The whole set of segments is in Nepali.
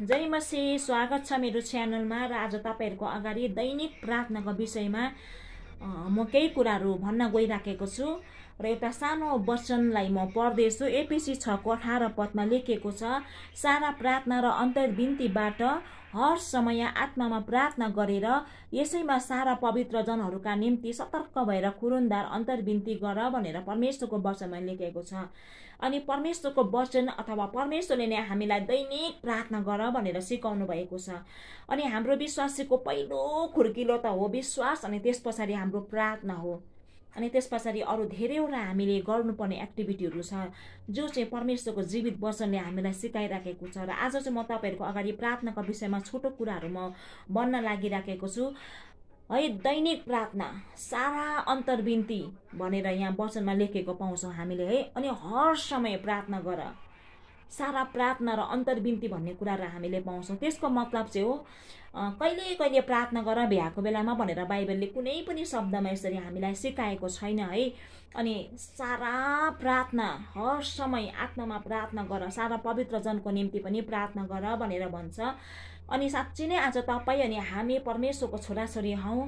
जय मसी स्वागत छ मेरो च्यानलमा र आज तपाईँहरूको अगाडि दैनिक प्रार्थनाको विषयमा म केही कुराहरू भन्न गइराखेको छु र एउटा सानो वचनलाई म पढ्दैछु एपिसी छको अठार पदमा लेखिएको छ सारा प्रार्थना र अन्तर्विन्तीबाट हर समय आत्मामा प्रार्थना गरेर यसैमा सारा पवित्र जनहरूका निम्ति सतर्क भएर खुरुन्दार अन्तर्विन्ती गर भनेर परमेश्वरको वचनमा लेखेको छ अनि परमेश्वरको वचन अथवा परमेश्वरले नै हामीलाई दैनिक प्रार्थना गर भनेर सिकाउनु भएको छ अनि हाम्रो विश्वासीको पहिलो खुर्किलो त हो विश्वास अनि त्यस पछाडि हाम्रो प्रार्थना हो अनि त्यस पछाडि अरू धेरैवटा हामीले गर्नुपर्ने एक्टिभिटीहरू छ जो चाहिँ परमेश्वरको जीवित वचनले हामीलाई सिकाइराखेको छ र आज चाहिँ म तपाईँहरूको अगाडि प्रार्थनाको विषयमा छोटो कुराहरू म भन्न लागिराखेको छु है दैनिक प्रार्थना सारा अन्तर्विन्ती भनेर यहाँ वचनमा लेखेको पाउँछौँ हामीले है अनि हर समय प्रार्थना गर सारा प्रार्थना र अन्तर्विन्ती भन्ने कुराहरू हामीले पाउँछौँ त्यसको मतलब चाहिँ हो कहिले कहिले प्रार्थना गर भ्याएको बेलामा भनेर बाइबलले कुनै पनि शब्दमा यसरी हामीलाई सिकाएको छैन है अनि सारा प्रार्थना हर समय आत्मामा प्रार्थना गर सारा पवित्र जनको निम्ति पनि प्रार्थना गर भनेर भन्छ अनि साँच्ची नै आज तपाईँ अनि हामी परमेश्वरको छोराछोरी हौँ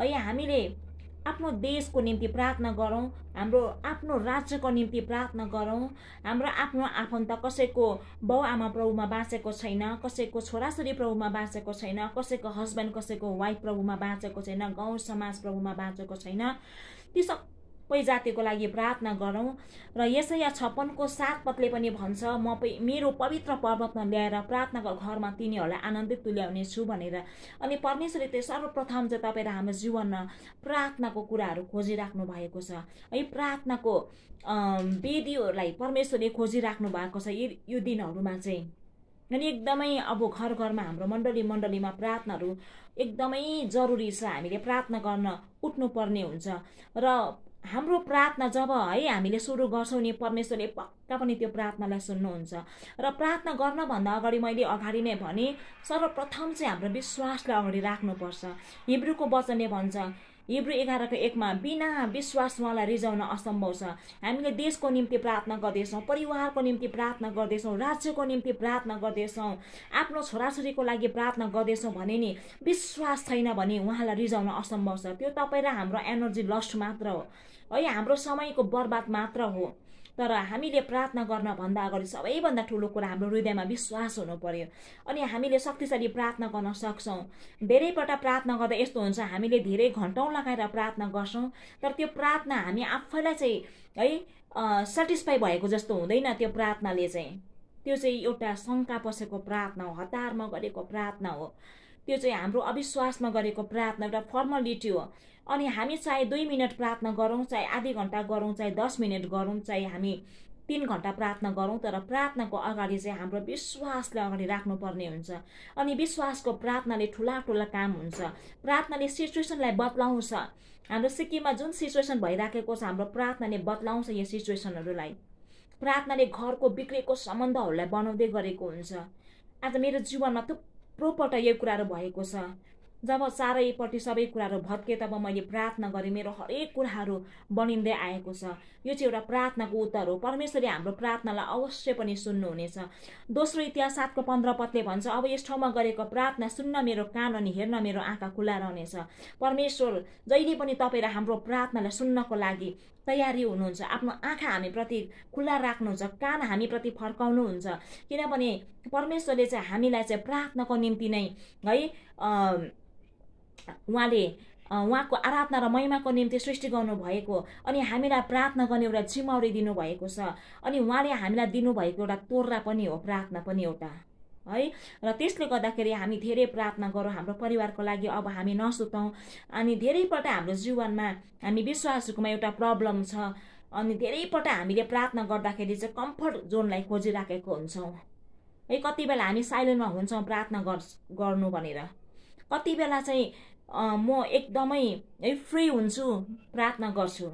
है हामीले आफ्नो देशको निम्ति प्रार्थना गरौँ हाम्रो आफ्नो राज्यको निम्ति प्रार्थना गरौँ हाम्रो आफ्नो आफन्त कसैको बाउआमा प्रभुमा बाँचेको छैन कसैको छोराछोरी प्रभुमा बाँचेको छैन कसैको हस्बेन्ड कसैको वाइफ प्रभुमा बाँचेको छैन गाउँ समाज प्रभुमा बाँचेको छैन ती सब सबै जातिको लागि प्रार्थना गरौँ र यसैया छप्पनको सात पदले पनि भन्छ म मेरो पवित्र पर्वतमा ल्याएर प्रार्थनाको घरमा तिनीहरूलाई आनन्दित तुल्याउनेछु भनेर अनि परमेश्वरले त्यो सर्वप्रथम चाहिँ र हाम्रो जीवनमा प्रार्थनाको कुराहरू खोजिराख्नु भएको छ है प्रार्थनाको वेदीहरूलाई परमेश्वरले खोजिराख्नु भएको छ यो यो दिनहरूमा चाहिँ अनि एकदमै अब घर घरमा हाम्रो मण्डली मण्डलीमा प्रार्थनाहरू एकदमै जरुरी छ हामीले प्रार्थना गर्न उठ्नुपर्ने हुन्छ र हाम्रो प्रार्थना जब है हामीले सुरु गर्छौँ नि परमेश्वरले पक्का पनि त्यो प्रार्थनालाई सुन्नुहुन्छ र प्रार्थना गर्नभन्दा अगाडि मैले अगाडि नै भने सर्वप्रथम चाहिँ हाम्रो विश्वासलाई अगाडि राख्नुपर्छ हिब्रूको वचनले भन्छ हिब्रु एघारको एकमा बिना विश्वास उहाँलाई रिजाउन असम्भव छ हामीले देशको निम्ति प्रार्थना गर्दैछौँ परिवारको निम्ति प्रार्थना गर्दैछौँ राज्यको निम्ति प्रार्थना गर्दैछौँ आफ्नो छोराछोरीको लागि प्रार्थना गर्दैछौँ भने नि विश्वास छैन भने उहाँलाई रिजाउन असम्भव छ त्यो तपाईँ र हाम्रो एनर्जी लस्ट मात्र हो है हाम्रो समयको बर्बाद मात्र हो तर हामीले प्रार्थना गर्नभन्दा अगाडि सबैभन्दा ठुलो कुरा हाम्रो हृदयमा विश्वास हुनु पर्यो अनि हामीले शक्तिशाली प्रार्थना गर्न सक्छौँ धेरैपल्ट प्रार्थना गर्दा यस्तो हुन्छ हामीले धेरै घन्टौँ लगाएर प्रार्थना गर्छौँ तर त्यो प्रार्थना हामी आफैलाई चाहिँ है सेटिस्फाई भएको जस्तो हुँदैन त्यो प्रार्थनाले चाहिँ त्यो चाहिँ एउटा शङ्का पसेको प्रार्थना हो हतारमा गरेको प्रार्थना हो त्यो चाहिँ हाम्रो अविश्वासमा गरेको प्रार्थना एउटा फर्मलिटी हो अनि हामी चाहे दुई मिनट प्रार्थना गरौँ चाहे आधी घन्टा गरौँ चाहे दस मिनट गरौँ चाहे हामी तिन घन्टा प्रार्थना गरौँ तर प्रार्थनाको अगाडि चाहिँ हाम्रो विश्वासले अगाडि राख्नुपर्ने हुन्छ अनि विश्वासको प्रार्थनाले ठुला ठुला काम हुन्छ प्रार्थनाले सिचुएसनलाई बदलाउँछ हाम्रो सिक्किममा जुन सिचुएसन भइराखेको छ हाम्रो प्रार्थनाले बदलाउँछ यो सिचुएसनहरूलाई प्रार्थनाले घरको बिग्रेको सम्बन्धहरूलाई बनाउँदै गरेको हुन्छ आज मेरो जीवनमा थुप्रै प्रोपल्ट यो कुराहरू भएको छ जब चारैपट्टि सबै कुराहरू भत्के तब मैले प्रार्थना गरेँ मेरो हरेक कुराहरू बनिँदै आएको छ यो चाहिँ एउटा प्रार्थनाको उत्तर हो परमेश्वरले हाम्रो प्रार्थनालाई अवश्य पनि सुन्नुहुनेछ दोस्रो इतिहास सातको पन्ध्र पदले भन्छ अब यस ठाउँमा गरेको प्रार्थना सुन्न मेरो कान अनि हेर्न मेरो आँखा खुला रहनेछ परमेश्वर जहिले पनि तपाईँ र हाम्रो प्रार्थनालाई सुन्नको लागि तयारी हुनुहुन्छ आफ्नो आँखा हामीप्रति खुल्ला राख्नुहुन्छ कान हामीप्रति फर्काउनुहुन्छ किनभने परमेश्वरले चाहिँ हामीलाई चाहिँ प्रार्थनाको निम्ति नै है उहाँले उहाँको आराधना र महिमाको निम्ति सृष्टि गर्नुभएको अनि हामीलाई प्रार्थना गर्ने एउटा जिम्मेवारी दिनुभएको छ अनि उहाँले हामीलाई दिनुभएको एउटा तोर्रा पनि हो प्रार्थना पनि एउटा है र त्यसले गर्दाखेरि हामी धेरै प्रार्थना गरौँ हाम्रो परिवारको लागि अब हामी नसुतौँ अनि धेरैपल्ट हाम्रो जीवनमा हामी विश्वासकोमा एउटा प्रब्लम छ अनि धेरैपल्ट हामीले प्रार्थना गर्दाखेरि चाहिँ कम्फर्ट जोनलाई खोजिराखेको हुन्छौँ है कति बेला हामी साइलेन्टमा हुन्छौँ प्रार्थना गर् गर्नु भनेर कति बेला चाहिँ म एकदमै फ्री हुन्छु प्रार्थना गर्छु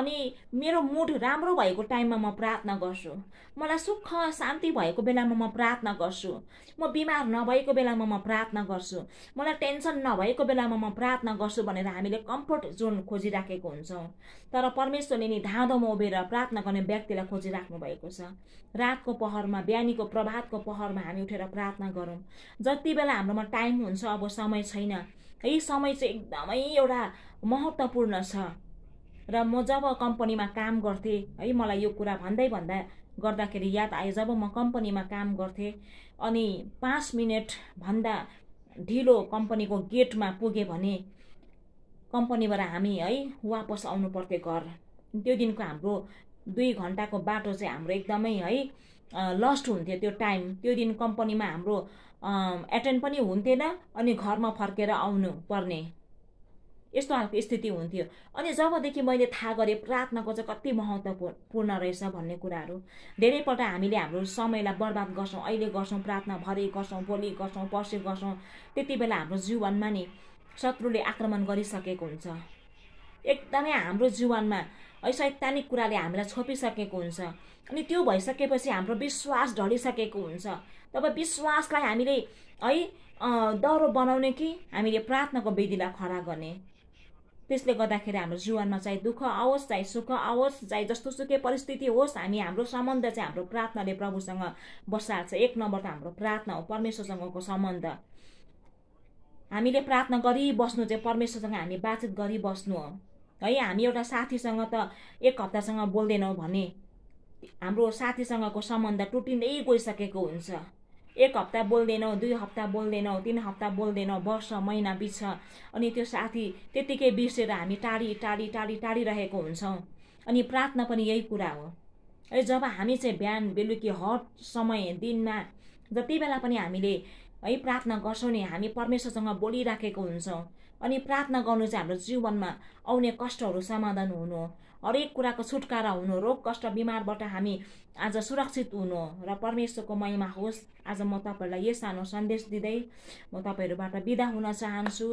अनि मेरो मुड राम्रो भएको टाइममा म प्रार्थना गर्छु मलाई सुख शान्ति भएको बेलामा म प्रार्थना गर्छु म बिमार नभएको बेलामा म प्रार्थना गर्छु मलाई टेन्सन नभएको बेलामा म प्रार्थना गर्छु भनेर हामीले कम्फर्ट जोन खोजिराखेको हुन्छौँ तर परमेश्वरले नि धाँधोमा उभिएर प्रार्थना गर्ने व्यक्तिलाई खोजिराख्नु भएको छ रातको पहरमा बिहानीको प्रभातको पहरमा हामी उठेर प्रार्थना गरौँ जति बेला हाम्रोमा टाइम हुन्छ अब समय छैन यही समय चाहिँ एकदमै एउटा महत्त्वपूर्ण छ र म जब कम्पनीमा काम गर्थेँ है मलाई यो कुरा भन्दै भन्दा गर्दाखेरि याद आयो जब म कम्पनीमा काम गर्थेँ अनि पाँच मिनटभन्दा ढिलो कम्पनीको गेटमा पुगेँ भने कम्पनीबाट हामी है वापस आउनु पर्थ्यो घर त्यो दिनको हाम्रो दुई घन्टाको बाटो चाहिँ हाम्रो एकदमै है लस्ट हुन्थ्यो त्यो टाइम त्यो दिन कम्पनीमा हाम्रो एटेन्ड पनि हुन्थेन अनि घरमा फर्केर आउनु पर्ने यस्तो खालको स्थिति हुन्थ्यो अनि जबदेखि मैले थाहा गरेँ प्रार्थनाको चाहिँ कति महत्त्वपूर्ण रहेछ भन्ने कुराहरू धेरैपल्ट हामीले हाम्रो समयलाई बर्बाद गर्छौँ अहिले गर्छौँ प्रार्थना भरे गर्छौँ भोलि गर्छौँ पर्से गर्छौँ त्यति बेला हाम्रो जीवनमा नि शत्रुले आक्रमण गरिसकेको हुन्छ एकदमै हाम्रो जीवनमा है सैद्धान्तिक कुराले हामीलाई छोपिसकेको हुन्छ अनि त्यो भइसकेपछि हाम्रो विश्वास ढलिसकेको हुन्छ तब विश्वासलाई हामीले है दह्रो बनाउने कि हामीले प्रार्थनाको विधिलाई खडा गर्ने त्यसले गर्दाखेरि हाम्रो जीवनमा चाहे दुःख आओस् चाहे सुख आओस् चाहे जस्तो सुकै परिस्थिति होस् हामी हाम्रो सम्बन्ध चाहिँ हाम्रो प्रार्थनाले प्रभुसँग बसाल्छ एक नम्बर त हाम्रो प्रार्थना हो परमेश्वरसँगको सम्बन्ध हामीले प्रार्थना गरिबस्नु चाहिँ परमेश्वरसँग हामी बातचित गरिबस्नु हो है हामी एउटा साथीसँग त एक हप्तासँग बोल्दैनौँ भने हाम्रो साथीसँगको सम्बन्ध टुटिँदै गइसकेको हुन्छ एक हप्ता बोल्दैनौ दुई हप्ता बोल्दैनौ तिन हप्ता बोल्दैनौ वर्ष महिना बिच अनि त्यो साथी त्यत्तिकै बिर्सेर हामी टाढी टाढी टाढी टाढिरहेको हुन्छौँ अनि प्रार्थना पनि यही कुरा हो है जब हामी चाहिँ बिहान बेलुकी हर समय दिनमा जति बेला पनि हामीले है प्रार्थना गर्छौँ नि हामी परमेश्वरसँग बोलिराखेको हुन्छौँ अनि प्रार्थना गर्नु चाहिँ हाम्रो जीवनमा आउने कष्टहरू समाधान हुनु हरेक कुराको छुटकारा हुनु रोग कष्ट बिमारबाट हामी आज सुरक्षित हुनु र परमेश्वरको महिमा होस् आज म तपाईँहरूलाई यो सानो सन्देश दिँदै म तपाईँहरूबाट बिदा हुन चाहन्छु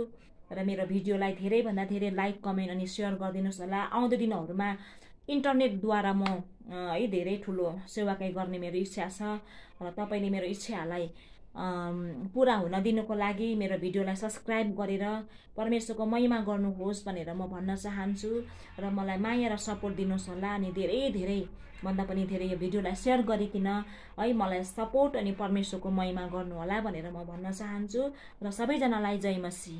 र मेरो भिडियोलाई धेरैभन्दा धेरै लाइक कमेन्ट अनि सेयर गरिदिनुहोस् होला आउँदो दिनहरूमा इन्टरनेटद्वारा म है धेरै ठुलो सेवाकै गर्ने मेरो इच्छा छ र तपाईँले मेरो इच्छाहरूलाई पुरा हुन दिनुको लागि मेरो भिडियोलाई सब्सक्राइब गरेर परमेश्वरको महिमा गर्नुहोस् भनेर म भन्न चाहन्छु र मलाई माया र सपोर्ट दिनुहोस् होला अनि धेरै धेरै भन्दा पनि धेरै यो भिडियोलाई सेयर गरिकन है मलाई सपोर्ट अनि परमेश्वरको महिमा गर्नुहोला भनेर म भन्न चाहन्छु र सबैजनालाई जय मसी